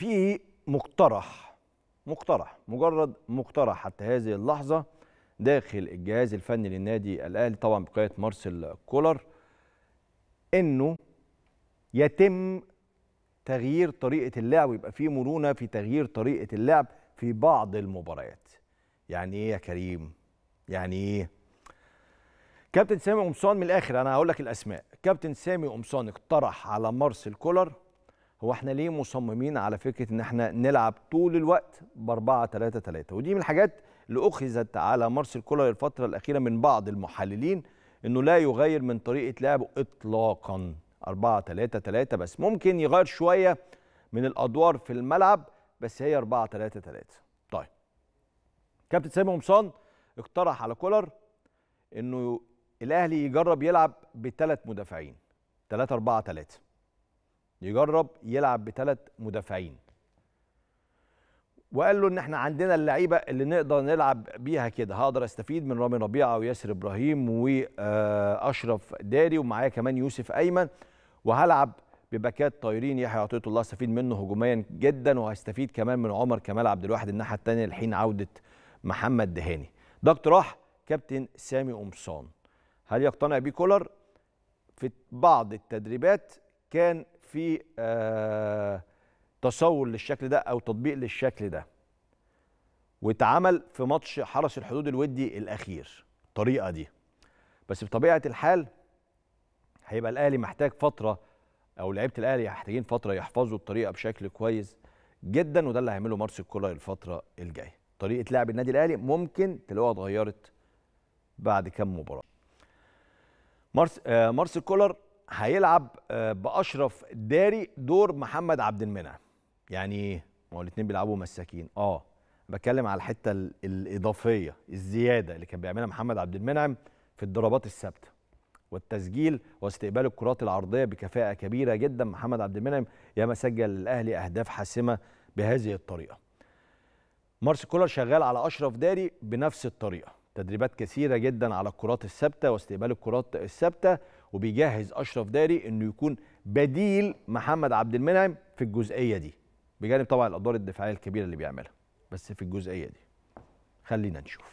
في مقترح مقترح مجرد مقترح حتى هذه اللحظه داخل الجهاز الفني للنادي الاهلي طبعا بقياده مارسيل كولر انه يتم تغيير طريقه اللعب ويبقى في مرونه في تغيير طريقه اللعب في بعض المباريات يعني ايه يا كريم يعني ايه كابتن سامي قمصان من الاخر انا هقول لك الاسماء كابتن سامي قمصان اقترح على مارسيل كولر هو احنا ليه مصممين على فكره ان احنا نلعب طول الوقت ب 4 3 3 ودي من الحاجات اللي اخذت على مارسيل كولر الفتره الاخيره من بعض المحللين انه لا يغير من طريقه لعبه اطلاقا 4 3 3 بس ممكن يغير شويه من الادوار في الملعب بس هي 4 3 3 طيب كابتن سامي قمصان اقترح على كولر انه الاهلي يجرب يلعب بثلاث مدافعين 3 4 3 يجرب يلعب بثلاث مدافعين وقال له ان احنا عندنا اللعيبه اللي نقدر نلعب بيها كده هقدر استفيد من رامي ربيعه وياسر ابراهيم واشرف آه، داري ومعايا كمان يوسف ايمن وهلعب بباكات طايرين يحيى عطيه الله استفيد منه هجوميا جدا وهستفيد كمان من عمر كمال عبد الواحد الناحيه الثانيه لحين عوده محمد دهاني ده اقتراح كابتن سامي قمصان هل يقتنع بيه كولر في بعض التدريبات كان في آه، تصور للشكل ده او تطبيق للشكل ده واتعمل في ماتش حرس الحدود الودي الاخير الطريقه دي بس بطبيعه الحال هيبقى الاهلي محتاج فتره او لعيبه الاهلي محتاجين فتره يحفظوا الطريقه بشكل كويس جدا وده اللي هيعمله مارسيل كولر الفتره الجايه طريقه لعب النادي الاهلي ممكن تلاقوها اتغيرت بعد كم مباراه مارس آه مارسيل كولر هيلعب آه، باشرف داري دور محمد عبد المنعم يعني ايه ما هو الاثنين بيلعبوا مساكين اه بتكلم على الحته الاضافيه الزياده اللي كان بيعملها محمد عبد المنعم في الضربات الثابته والتسجيل واستقبال الكرات العرضيه بكفاءه كبيره جدا محمد عبد المنعم ياما سجل الاهلي اهداف حاسمه بهذه الطريقه مارس كولر شغال على اشرف داري بنفس الطريقه تدريبات كثيره جدا على الكرات الثابته واستقبال الكرات الثابته وبيجهز اشرف داري انه يكون بديل محمد عبد المنعم في الجزئيه دي بجانب طبعا الادوار الدفاعيه الكبيره اللي بيعملها بس في الجزئيه دي خلينا نشوف